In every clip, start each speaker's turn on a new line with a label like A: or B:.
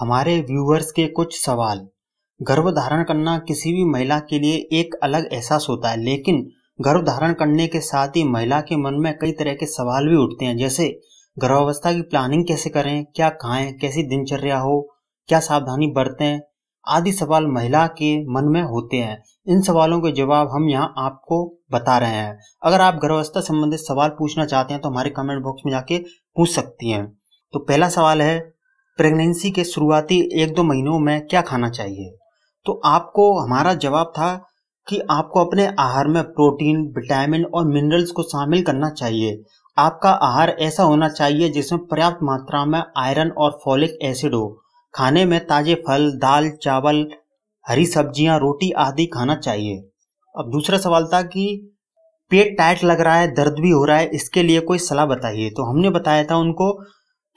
A: हमारे व्यूवर्स के कुछ सवाल गर्भ धारण करना किसी भी महिला के लिए एक अलग एहसास होता है लेकिन गर्भ धारण करने के साथ ही महिला के मन में कई तरह के सवाल भी उठते हैं जैसे गर्भावस्था की प्लानिंग कैसे करें क्या खाएं कैसी दिनचर्या हो क्या सावधानी बरतें आदि सवाल महिला के मन में होते हैं इन सवालों के जवाब हम यहाँ आपको बता रहे हैं अगर आप गर्भावस्था संबंधित सवाल पूछना चाहते हैं तो हमारे कमेंट बॉक्स में जाके पूछ सकती हैं तो पहला सवाल है प्रेगनेंसी के शुरुआती एक दो महीनों में क्या खाना चाहिए तो आपको हमारा जवाब था कि आपको अपने आहार में प्रोटीन विटामिन और मिनरल्स को शामिल करना चाहिए आपका आहार ऐसा होना चाहिए जिसमें पर्याप्त मात्रा में आयरन और फॉलिक एसिड हो खाने में ताजे फल दाल चावल हरी सब्जियां रोटी आदि खाना चाहिए अब दूसरा सवाल था कि पेट टाइट लग रहा है दर्द भी हो रहा है इसके लिए कोई सलाह बताइए तो हमने बताया था उनको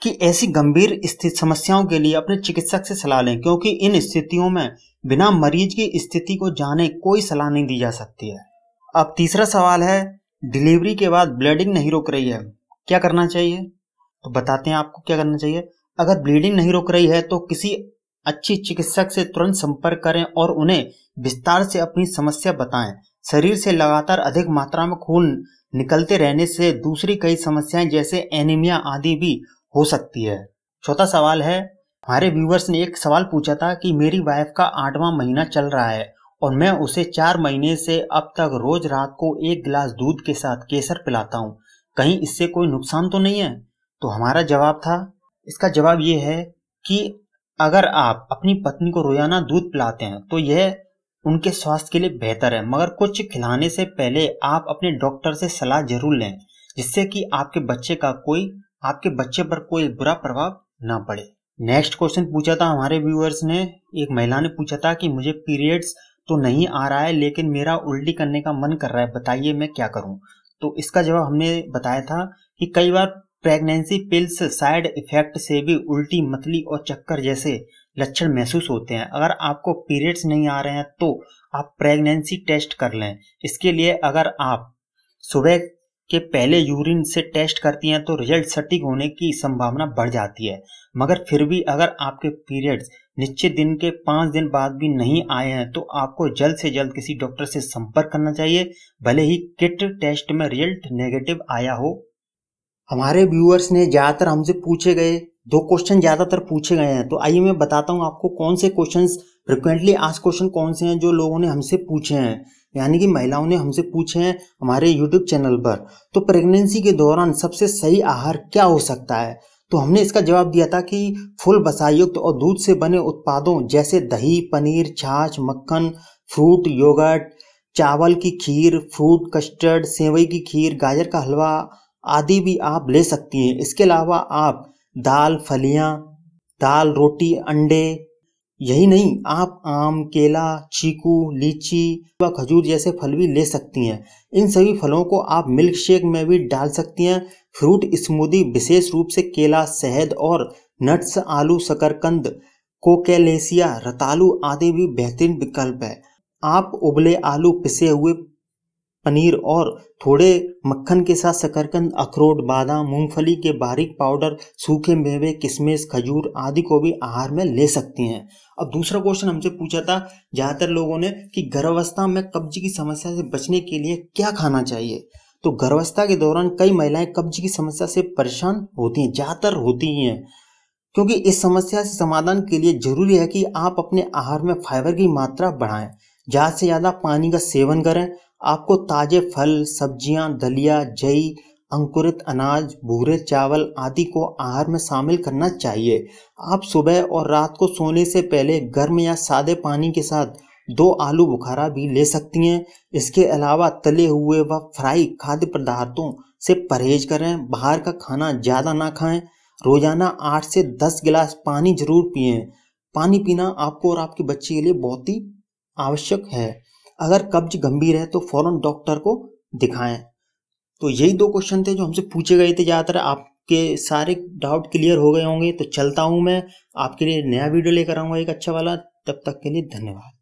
A: कि ऐसी गंभीर स्थिति समस्याओं के लिए अपने चिकित्सक से सलाह लें क्योंकि इन स्थितियों में बिना मरीज की स्थिति को जाने कोई सलाह नहीं दी जा सकती है अब तीसरा सवाल है डिलीवरी के बाद ब्लीडिंग नहीं रोक रही है क्या करना चाहिए तो बताते हैं आपको क्या करना चाहिए अगर ब्लीडिंग नहीं रोक रही है तो किसी अच्छे चिकित्सक से तुरंत संपर्क करें और उन्हें विस्तार से अपनी समस्या बताएं शरीर से लगातार अधिक मात्रा में खून निकलते रहने से दूसरी कई समस्याएं जैसे एनीमिया आदि भी हो सकती है चौथा सवाल है हमारे व्यूवर्स ने एक सवाल पूछा था कि मेरी वाइफ का आठवां महीना चल रहा है और मैं उसे चार महीने से अब तक रोज रात को एक गिलास दूध के साथ केसर पिलाता हूँ कहीं इससे कोई नुकसान तो नहीं है तो हमारा जवाब था इसका जवाब ये है कि अगर आप अपनी पत्नी को रोजाना दूध पिलाते हैं तो यह उनके स्वास्थ्य के लिए बेहतर है मगर कुछ खिलाने से पहले आप अपने डॉक्टर से सलाह जरूर लें जिससे कि आपके बच्चे का कोई आपके बच्चे पर कोई बुरा प्रभाव ना पड़े नेक्स्ट क्वेश्चन पूछा था हमारे व्यूअर्स ने एक महिला ने पूछा था कि मुझे पीरियड्स तो नहीं आ रहा है लेकिन मेरा उल्टी करने का मन कर रहा है बताइए मैं क्या करूं तो इसका जवाब हमने बताया था कि कई बार प्रेगनेंसी पिल्स साइड इफेक्ट से भी उल्टी मतली और चक्कर जैसे लक्षण महसूस होते हैं अगर आपको पीरियड्स नहीं आ रहे हैं तो आप प्रेगनेंसी टेस्ट कर लें इसके लिए अगर आप सुबह के पहले यूरिन से टेस्ट करती हैं तो रिजल्ट सटीक होने की संभावना बढ़ जाती है मगर फिर भी अगर आपके पीरियड्स निश्चित दिन के पाँच दिन बाद भी नहीं आए हैं तो आपको जल्द से जल्द किसी डॉक्टर से संपर्क करना चाहिए भले ही किट टेस्ट में रिजल्ट नेगेटिव आया हो हमारे व्यूअर्स ने ज़्यादातर हमसे पूछे गए दो क्वेश्चन ज़्यादातर पूछे गए हैं तो आइए मैं बताता हूँ आपको कौन से क्वेश्चन फ्रिक्वेंटली आज क्वेश्चन कौन से हैं जो लोगों ने हमसे पूछे हैं यानी कि महिलाओं ने हमसे पूछे हैं हमारे यूट्यूब चैनल पर तो प्रेगनेंसी के दौरान सबसे सही आहार क्या हो सकता है तो हमने इसका जवाब दिया था कि फुल बसायुक्त और दूध से बने उत्पादों जैसे दही पनीर छाछ मक्खन फ्रूट योगर्ट चावल की खीर फ्रूट कस्टर्ड सेवई की खीर गाजर का हलवा आदि भी आप ले सकती हैं इसके अलावा आप दाल फलियाँ दाल रोटी अंडे यही नहीं आप आम केला चीकू लीची व खजूर जैसे फल भी ले सकती हैं इन सभी फलों को आप मिल्क शेक में भी डाल सकती हैं फ्रूट स्मूदी विशेष रूप से केला शहद और नट्स आलू शकरकंद कोकेलेसिया रतालू आदि भी बेहतरीन विकल्प है आप उबले आलू पिसे हुए पनीर और थोड़े मक्खन के साथ शकरकंद अखरोट बादाम मूंगफली के बारीक पाउडर सूखे मेवे किशमिश खजूर आदि को भी आहार में ले सकती हैं अब दूसरा क्वेश्चन हमसे पूछा था ज़्यादातर लोगों ने कि गर्भावस्था में कब्ज की समस्या से बचने के लिए क्या खाना चाहिए तो गर्भावस्था के दौरान कई महिलाएं कब्ज की समस्या से परेशान होती हैं ज़्यादातर होती ही हैं क्योंकि इस समस्या से समाधान के लिए जरूरी है कि आप अपने आहार में फाइबर की मात्रा बढ़ाएं ज़्यादा से ज़्यादा पानी का सेवन करें आपको ताजे फल सब्जियां, दलिया जई अंकुरित अनाज भूरे चावल आदि को आहार में शामिल करना चाहिए आप सुबह और रात को सोने से पहले गर्म या सादे पानी के साथ दो आलू बुखारा भी ले सकती हैं इसके अलावा तले हुए व फ्राई खाद्य पदार्थों से परहेज करें बाहर का खाना ज़्यादा ना खाएं रोजाना आठ से दस गिलास पानी जरूर पिए पानी पीना आपको और आपके बच्चे के लिए बहुत ही आवश्यक है अगर कब्ज गंभीर है तो फौरन डॉक्टर को दिखाएं तो यही दो क्वेश्चन थे जो हमसे पूछे गए थे ज़्यादातर आपके सारे डाउट क्लियर हो गए होंगे तो चलता हूँ मैं आपके लिए नया वीडियो लेकर आऊँगा एक अच्छा वाला तब तक के लिए धन्यवाद